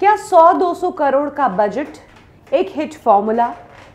क्या 100-200 करोड़ का बजट एक हिट फॉर्मूला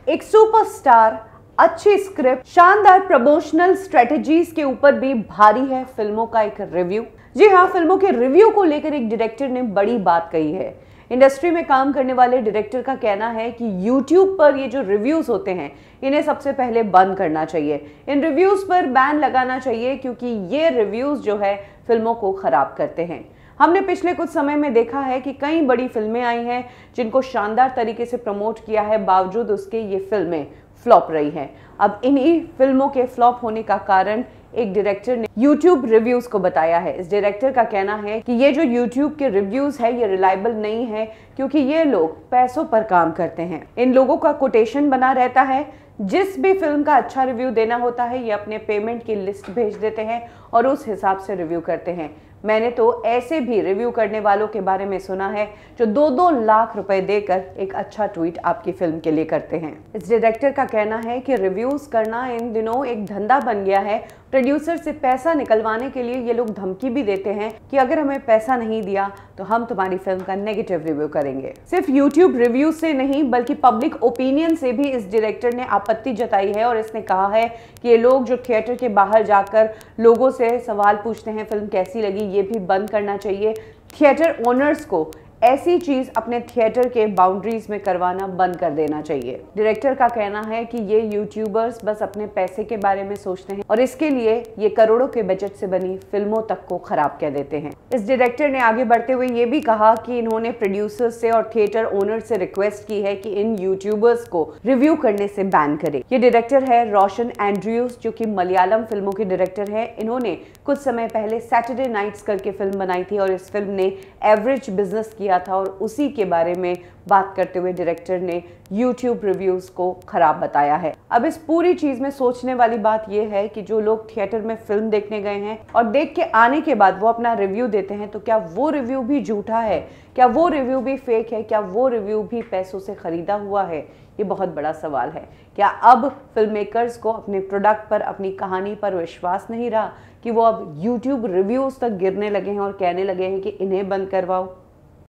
एक सुपरस्टार अच्छी स्क्रिप्ट शानदार प्रमोशनल स्ट्रेटजीज के ऊपर भी भारी है फिल्मों का एक रिव्यू जी हाँ फिल्मों के रिव्यू को लेकर एक डायरेक्टर ने बड़ी बात कही है इंडस्ट्री में काम करने वाले डायरेक्टर का कहना है कि यूट्यूब पर ये जो रिव्यूज़ होते हैं इन्हें सबसे पहले बंद करना चाहिए इन रिव्यूज़ पर बैन लगाना चाहिए क्योंकि ये रिव्यूज़ जो है फिल्मों को ख़राब करते हैं हमने पिछले कुछ समय में देखा है कि कई बड़ी फिल्में आई हैं जिनको शानदार तरीके से प्रमोट किया है बावजूद उसके ये फिल्में फ्लॉप रही हैं अब इन्हीं फिल्मों के फ्लॉप होने का कारण एक डायरेक्टर ने यूट्यूब रिव्यूज को बताया है इस डायरेक्टर का कहना है कि ये जो यूट्यूब के रिव्यूज है ये रिलायबल नहीं है क्योंकि ये लोग पैसों पर काम करते हैं इन लोगों का कोटेशन बना रहता है जिस भी फिल्म का अच्छा रिव्यू देना होता है ये अपने पेमेंट की लिस्ट भेज देते हैं और उस हिसाब से रिव्यू करते हैं मैंने तो ऐसे भी रिव्यू करने वालों के बारे में सुना है जो दो दो लाख रुपए देकर एक अच्छा ट्वीट आपकी फिल्म के लिए करते हैं इस डायरेक्टर का कहना है कि रिव्यूज करना इन दिनों एक धंधा बन गया है प्रोड्यूसर से पैसा निकलवाने के लिए ये लोग धमकी भी देते हैं कि अगर हमें पैसा नहीं दिया तो हम तुम्हारी फिल्म का नेगेटिव रिव्यू करेंगे सिर्फ यूट्यूब रिव्यू से नहीं बल्कि पब्लिक ओपिनियन से भी इस डायरेक्टर ने आप आपत्ति जताई है और इसने कहा है कि ये लोग जो थिएटर के बाहर जाकर लोगों से सवाल पूछते हैं फिल्म कैसी लगी ये भी बंद करना चाहिए थिएटर ओनर्स को ऐसी चीज अपने थिएटर के बाउंड्रीज में करवाना बंद कर देना चाहिए डायरेक्टर का कहना है कि ये यूट्यूबर्स बस अपने पैसे के बारे में सोचते हैं और इसके लिए ये करोड़ों के बजट से बनी फिल्मों तक को खराब कह देते हैं इस डायरेक्टर ने आगे बढ़ते हुए ये भी कहा कि इन्होंने प्रोड्यूसर से और थिएटर ओनर से रिक्वेस्ट की है कि इन यूट्यूबर्स को रिव्यू करने से बैन करे ये डायरेक्टर है रोशन एंड्रयूज जो की मलयालम फिल्मों के डायरेक्टर है इन्होंने कुछ समय पहले सैटरडे नाइट्स करके फिल्म बनाई थी और इस फिल्म ने एवरेज बिजनेस किया किया था और उसी के बारे में बात करते हुए डायरेक्टर ने यूट्यूब रिव्यूज़ को ख़राब बताया है अब इस पूरी चीज़ में सोचने वाली बात यह है कि जो लोग थिएटर में फिल्म देखने गए हैं और देख के आने के बाद वो अपना रिव्यू देते हैं तो क्या वो रिव्यू भी झूठा है क्या वो रिव्यू भी फेक है क्या वो रिव्यू भी पैसों से ख़रीदा हुआ है ये बहुत बड़ा सवाल है क्या अब फिल्म मेकर्स को अपने प्रोडक्ट पर अपनी कहानी पर विश्वास नहीं रहा कि वो अब यूट्यूब रिव्यूज़ तक गिरने लगे हैं और कहने लगे हैं कि इन्हें बंद करवाओ